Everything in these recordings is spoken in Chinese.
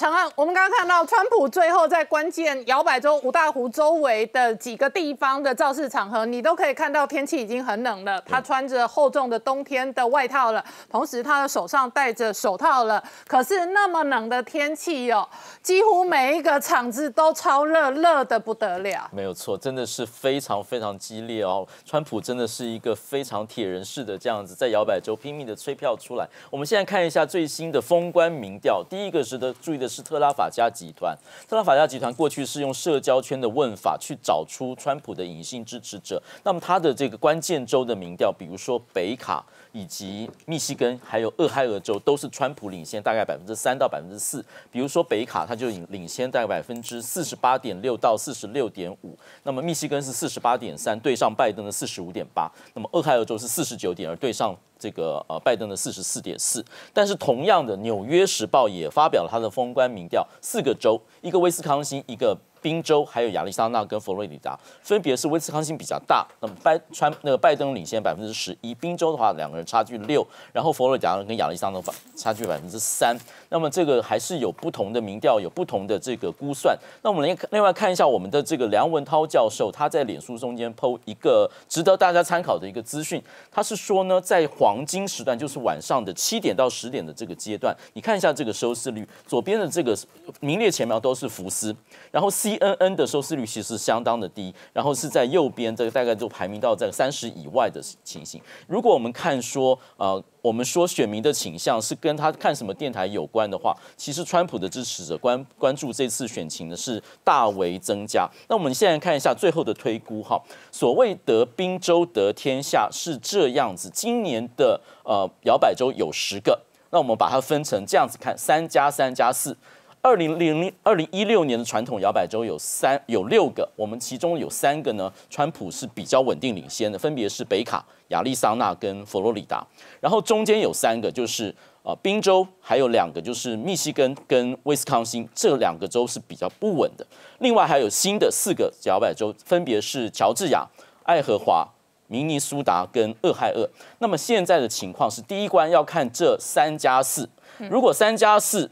陈安，我们刚刚看到川普最后在关键摇摆州五大湖周围的几个地方的造势场合，你都可以看到天气已经很冷了，他穿着厚重的冬天的外套了，同时他的手上戴着手套了。可是那么冷的天气哦，几乎每一个场子都超热，热的不得了。没有错，真的是非常非常激烈哦。川普真的是一个非常铁人式的这样子，在摇摆州拼命的催票出来。我们现在看一下最新的封关民调，第一个值得注意的。是特拉法加集团。特拉法加集团过去是用社交圈的问法去找出川普的隐性支持者。那么它的这个关键州的民调，比如说北卡、以及密西根、还有俄亥俄州，都是川普领先大概百分之三到百分之四。比如说北卡，它就领领先大概百分之四十八点六到四十六点五。那么密西根是四十八点三，对上拜登的四十五点八。那么俄亥俄州是四十九点，二对上这个呃拜登的四十四点四。但是同样的，《纽约时报》也发表了他的风。关民调，四个州，一个威斯康星，一个。宾州还有亚利桑那跟佛罗里达，分别是威斯康星比较大。那么拜川那个拜登领先百分之十一，宾州的话两个人差距六，然后佛罗里达跟亚利桑那差差距百分之三。那么这个还是有不同的民调，有不同的这个估算。那我们来另外看一下我们的这个梁文涛教授，他在脸书中间 PO 一个值得大家参考的一个资讯。他是说呢，在黄金时段，就是晚上的七点到十点的这个阶段，你看一下这个收视率，左边的这个名列前茅都是福斯，然后 C。CNN 的收视率其实相当的低，然后是在右边这个大概就排名到在三十以外的情形。如果我们看说，呃，我们说选民的倾向是跟他看什么电台有关的话，其实川普的支持者关关注这次选情的是大为增加。那我们现在看一下最后的推估哈，所谓得宾州得天下是这样子，今年的呃摇摆州有十个，那我们把它分成这样子看，三加三加四。二零零二零一六年的传统摇摆州有三有六个，我们其中有三个呢，川普是比较稳定领先的，分别是北卡、亚利桑那跟佛罗里达。然后中间有三个，就是呃宾州还有两个，就是密西根跟威斯康星这两个州是比较不稳的。另外还有新的四个摇摆州，分别是乔治亚、爱荷华、明尼苏达跟俄亥俄。那么现在的情况是，第一关要看这三加四，如果三加四。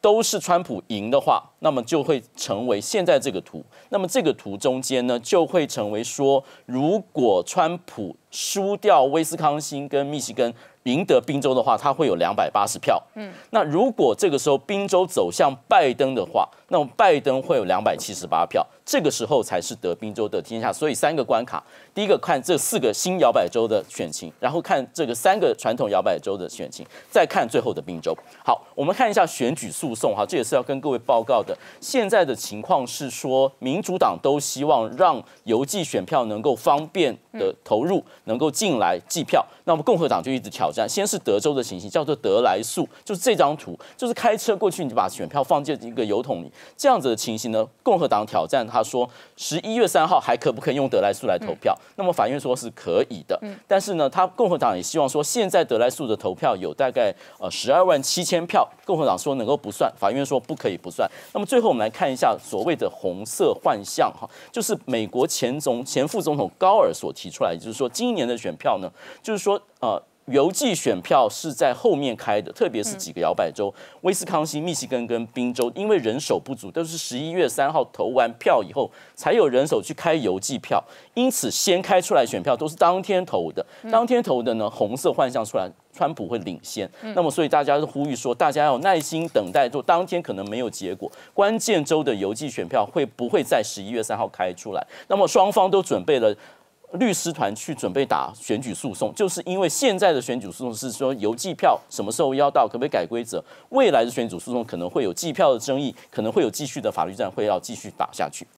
都是川普赢的话。那么就会成为现在这个图。那么这个图中间呢，就会成为说，如果川普输掉威斯康星跟密西根，赢得宾州的话，他会有两百八十票。嗯。那如果这个时候宾州走向拜登的话，那么拜登会有两百七十八票。这个时候才是得宾州得天下。所以三个关卡：第一个看这四个新摇摆州的选情，然后看这个三个传统摇摆州的选情，再看最后的宾州。好，我们看一下选举诉讼哈，这也是要跟各位报告。现在的情况是说，民主党都希望让邮寄选票能够方便的投入，能够进来计票。那么共和党就一直挑战。先是德州的情形，叫做得来速，就是这张图，就是开车过去，你就把选票放进一个邮筒里。这样子的情形呢，共和党挑战，他说十一月三号还可不可以用得来速来投票？那么法院说是可以的。但是呢，他共和党也希望说，现在得来速的投票有大概呃十二万七千票，共和党说能够不算，法院说不可以不算。那么最后我们来看一下所谓的红色幻象，哈，就是美国前总前副总统高尔所提出来，就是说今年的选票呢，就是说呃。邮寄选票是在后面开的，特别是几个摇摆州，威斯康星、密西根跟宾州，因为人手不足，都是十一月三号投完票以后，才有人手去开邮寄票。因此，先开出来选票都是当天投的。当天投的呢，红色幻象出来，川普会领先。那么，所以大家都呼吁说，大家要耐心等待，就当天可能没有结果。关键州的邮寄选票会不会在十一月三号开出来？那么，双方都准备了。律师团去准备打选举诉讼，就是因为现在的选举诉讼是说邮寄票什么时候要到，可不可以改规则？未来的选举诉讼可能会有计票的争议，可能会有继续的法律战，会要继续打下去。